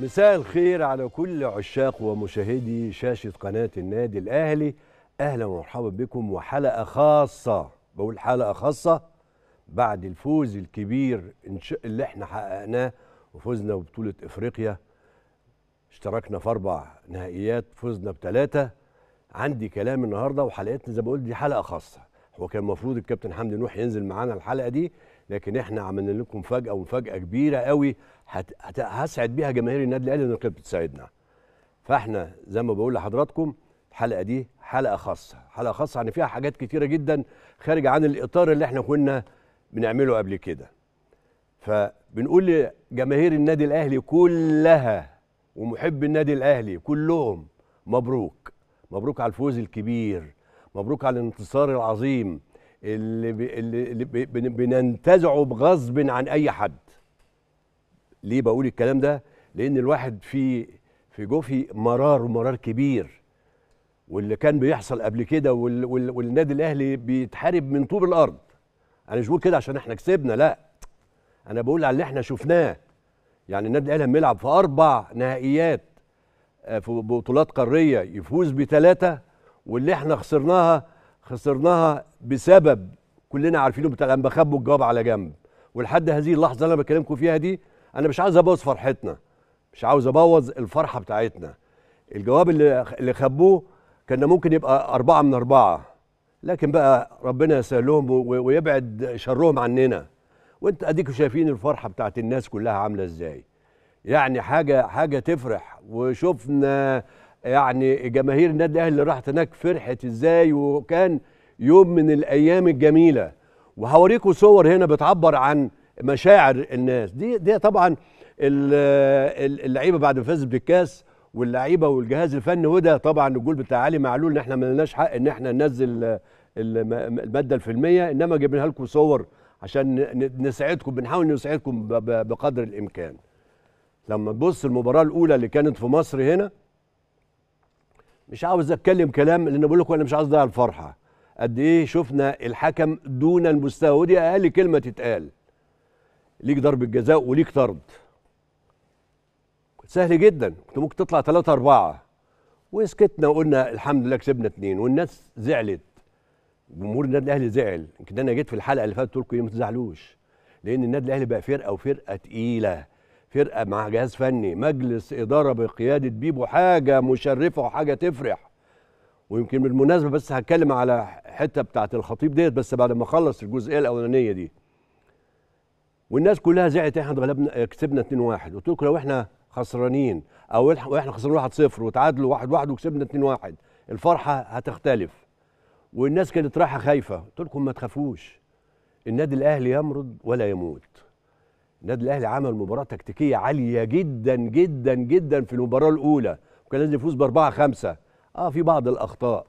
مساء الخير على كل عشاق ومشاهدي شاشة قناة النادي الأهلي أهلا ومرحبا بكم وحلقة خاصة بقول حلقة خاصة بعد الفوز الكبير اللي احنا حققناه وفزنا ببطولة إفريقيا اشتركنا في أربع نهائيات فزنا بثلاثة عندي كلام النهاردة وحلقتنا زي ما بقول دي حلقة خاصة هو كان المفروض الكابتن حمدي نوح ينزل معانا الحلقة دي لكن احنا عملنا لكم فجأة ومفاجأة كبيرة قوي هسعد بيها جماهير النادي الاهلي لانها كانت بتساعدنا. فاحنا زي ما بقول لحضراتكم الحلقة دي حلقة خاصة، حلقة خاصة يعني فيها حاجات كتيرة جدا خارجة عن الإطار اللي احنا كنا بنعمله قبل كده. فبنقول لجماهير النادي الاهلي كلها ومحبي النادي الاهلي كلهم مبروك مبروك على الفوز الكبير مبروك على الانتصار العظيم اللي, بي اللي بننتزعه بغصب عن اي حد ليه بقول الكلام ده لان الواحد في في جوفي مرار ومرار كبير واللي كان بيحصل قبل كده وال وال والنادي الاهلي بيتحارب من طوب الارض انا مش بقول كده عشان احنا كسبنا لا انا بقول على اللي احنا شفناه يعني النادي الاهلي لما يلعب في اربع نهائيات آه، في بطولات قاريه يفوز بثلاثه واللي احنا خسرناها خسرناها بسبب كلنا عارفينه بتاع انا بخبوا الجواب على جنب ولحد هذه اللحظه اللي انا بكلمكم فيها دي انا مش عاوز ابوظ فرحتنا مش عاوز ابوظ الفرحه بتاعتنا الجواب اللي اللي خبوه كان ممكن يبقى أربعة من أربعة لكن بقى ربنا يسهلهم ويبعد شرهم عننا وانت اديكوا شايفين الفرحة بتاعت الناس كلها عاملة ازاي يعني حاجة حاجة تفرح وشفنا يعني جماهير النادي الاهلي اللي راحت هناك فرحت ازاي وكان يوم من الايام الجميله وهوريكم صور هنا بتعبر عن مشاعر الناس دي دي طبعا اللعيبه بعد ما فازت بالكاس واللعيبه والجهاز الفني وده طبعا الجول بتاع علي معلول ان احنا ما لناش حق ان احنا ننزل الماده الفيلميه انما جبنا لكم صور عشان نساعدكم بنحاول نساعدكم بقدر الامكان لما تبص المباراه الاولى اللي كانت في مصر هنا مش عاوز اتكلم كلام لان بقول لكم انا مش عاوز اضيع الفرحه قد ايه شفنا الحكم دون المستوى ودي اقل كلمه تتقال ليك ضرب الجزاء وليك طرد سهل جدا كنت ممكن تطلع ثلاثة أربعة وسكتنا وقلنا الحمد لله كسبنا اتنين والناس زعلت جمهور النادي الاهلي زعل يمكن انا جيت في الحلقه اللي فاتت قلت لكم ما تزعلوش لان النادي الاهلي بقى فرقه وفرقه تقيله فرقه مع جهاز فني مجلس اداره بقياده بيبو حاجه مشرفه وحاجه تفرح ويمكن بالمناسبه بس هتكلم على حته بتاعه الخطيب ديت بس بعد ما اخلص الجزئيه الاولانيه دي والناس كلها زعلت احنا اتغلبنا كسبنا 2-1 قلت لكم لو احنا خسرانين او احنا خسرانين 1-0 وتعادلوا 1-1 وكسبنا 2-1 الفرحه هتختلف والناس كانت رايحه خايفه قلت لكم ما تخافوش النادي الاهلي يمرض ولا يموت النادي الاهلي عمل مباراه تكتيكيه عاليه جدا جدا جدا في المباراه الاولى وكان لازم يفوز باربعه خمسه اه في بعض الاخطاء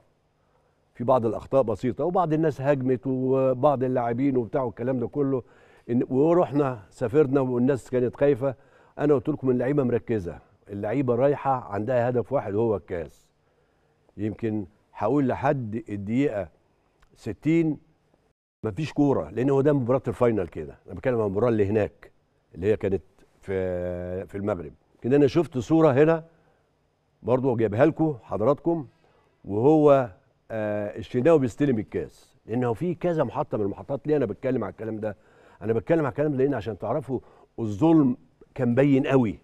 في بعض الاخطاء بسيطه وبعض الناس هاجمت وبعض اللاعبين وبتاع والكلام ده كله إن ورحنا سافرنا والناس كانت خايفه انا قلت لكم اللعيبه مركزه اللعيبه رايحه عندها هدف واحد وهو الكاس يمكن هقول لحد الدقيقه 60 مفيش كوره لان هو ده مباراه الفاينل كده انا بتكلم عن المباراه اللي هناك اللي هي كانت في في المغرب كده انا شفت صوره هنا برضو جايبها لكم حضراتكم وهو آه الشناوي بيستلم الكاس لانه في كذا محطه من المحطات ليه انا بتكلم على الكلام ده انا بتكلم على الكلام ده لان عشان تعرفوا الظلم كان باين قوي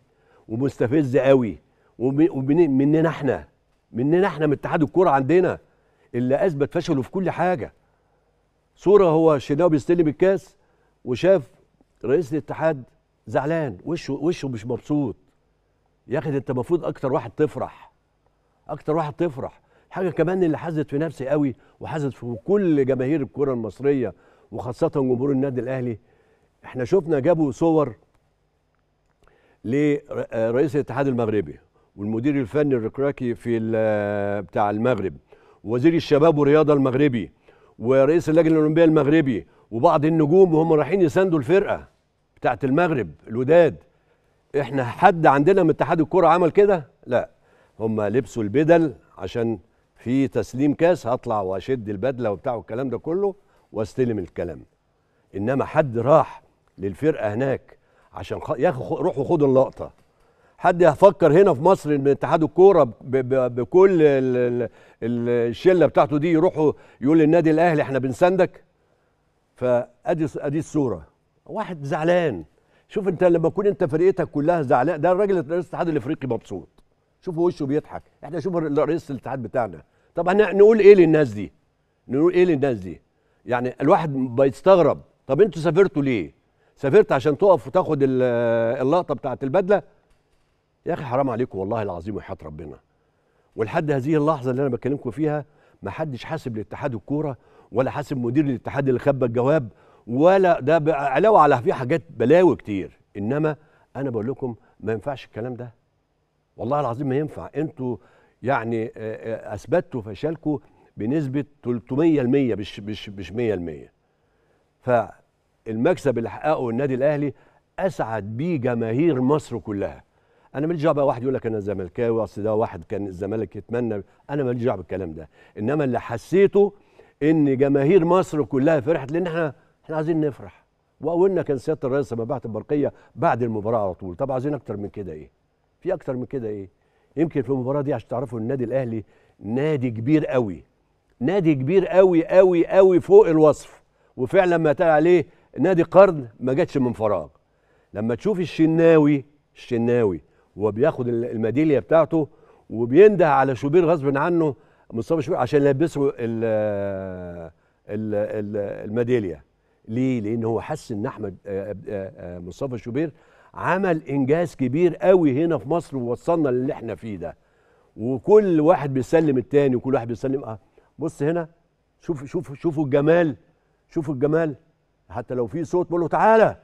ومستفز قوي ومننا احنا مننا احنا من اتحاد الكوره عندنا اللي اثبت فشله في كل حاجه صوره هو الشناوي بيستلم الكاس وشاف رئيس الاتحاد زعلان وشه وشه مش مبسوط يا اخي انت المفروض اكتر واحد تفرح اكتر واحد تفرح حاجه كمان اللي حزت في نفسي قوي وحزت في كل جماهير الكره المصريه وخاصه جمهور النادي الاهلي احنا شفنا جابوا صور لرئيس آه، الاتحاد المغربي والمدير الفني الركراكي في آه، بتاع المغرب وزير الشباب والرياضه المغربي ورئيس اللجنه الاولمبيه المغربي وبعض النجوم وهم رايحين يساندوا الفرقه بتاعت المغرب الوداد احنا حد عندنا من اتحاد الكرة عمل كده لا هم لبسوا البدل عشان في تسليم كاس هطلع واشد البدله وبتاع والكلام ده كله واستلم الكلام انما حد راح للفرقه هناك عشان ياخد روحوا خدوا اللقطه حد هيفكر هنا في مصر ان اتحاد الكوره بكل الشله بتاعته دي يروحوا يقول للنادي الاهلي احنا بنساندك فادي ادي الصوره واحد زعلان شوف انت لما تكون انت فرقتك كلها زعلان ده الراجل رئيس الاتحاد الافريقي مبسوط شوف وشه بيضحك احنا شوف رئيس الاتحاد بتاعنا طب احنا نقول ايه للناس دي نقول ايه للناس دي يعني الواحد بيستغرب طب انتوا سافرتوا ليه سافرت عشان تقف وتاخد اللقطه بتاعت البدله يا اخي حرام عليكم والله العظيم وحياه ربنا ولحد هذه اللحظه اللي انا بكلمكم فيها ما حدش حاسب لاتحاد الكوره ولا حاسب مدير الاتحاد اللي خبى الجواب ولا ده علاوه على في حاجات بلاوي كتير انما انا بقول لكم ما ينفعش الكلام ده والله العظيم ما ينفع انتوا يعني آه، آه، اثبتوا فشلكم بنسبه 300% مش مش مش 100% فالمكسب اللي حققه النادي الاهلي اسعد بيه جماهير مصر كلها انا ماليش دعوه بقى واحد يقول لك انا زملكاوي اصل ده واحد كان الزمالك يتمنى انا ماليش دعوه بالكلام ده انما اللي حسيته ان جماهير مصر كلها فرحت لان احنا احنا عايزين نفرح وقولنا كان سياده الرئيس لما بعت البرقيه بعد المباراه على طول طب عايزين اكتر من كده ايه في اكتر من كده ايه يمكن في المباراه دي عشان تعرفوا النادي الاهلي نادي كبير قوي نادي كبير قوي قوي قوي فوق الوصف وفعلا ما تقال عليه نادي قرن ما جاتش من فراغ لما تشوف الشناوي الشناوي وبياخد الميداليه بتاعته وبينده على شوبير غصب عنه مصطفى شوبير عشان يلبسه الميداليه ليه؟ لأن هو حس إن أحمد آه، آه، آه، مصطفى شوبير عمل إنجاز كبير قوي هنا في مصر ووصلنا للي إحنا فيه ده وكل واحد بيسلم التاني وكل واحد بيسلم أه بص هنا شوف شوف شوفوا الجمال شوفوا الجمال حتى لو في صوت بقول له تعالى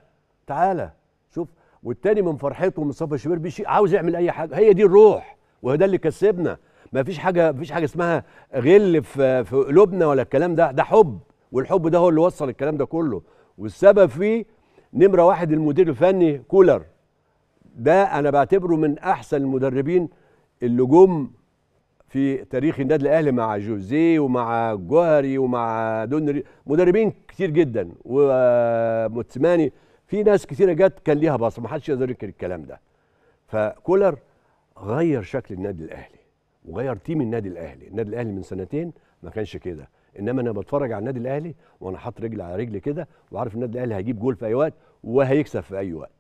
تعالى شوف والتاني من فرحته مصطفى شوبير بيشي عاوز يعمل اي حاجه هي دي الروح وهو ده اللي كسبنا ما فيش حاجه ما فيش حاجه اسمها غل في في قلوبنا ولا الكلام ده ده حب والحب ده هو اللي وصل الكلام ده كله والسبب فيه نمره واحد المدير الفني كولر ده انا بعتبره من احسن المدربين اللي جم في تاريخ النادي الاهلي مع جوزيه ومع جوهري ومع دونري مدربين كتير جدا وموتسماني في ناس كتيره جت كان ليها بصمه محدش يقدر ينكر الكلام ده فكولر غير شكل النادي الاهلي وغير تيم النادي الاهلي النادي الاهلي من سنتين ما كانش كده انما انا بتفرج على النادي الاهلي وانا حاطط رجل على رجل كده وعارف النادي الاهلي هيجيب جول في اي وقت وهيكسب في اي وقت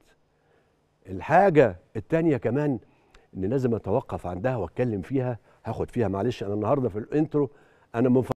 الحاجه الثانيه كمان ان لازم اتوقف عندها واتكلم فيها هاخد فيها معلش انا النهارده في الانترو انا منفرد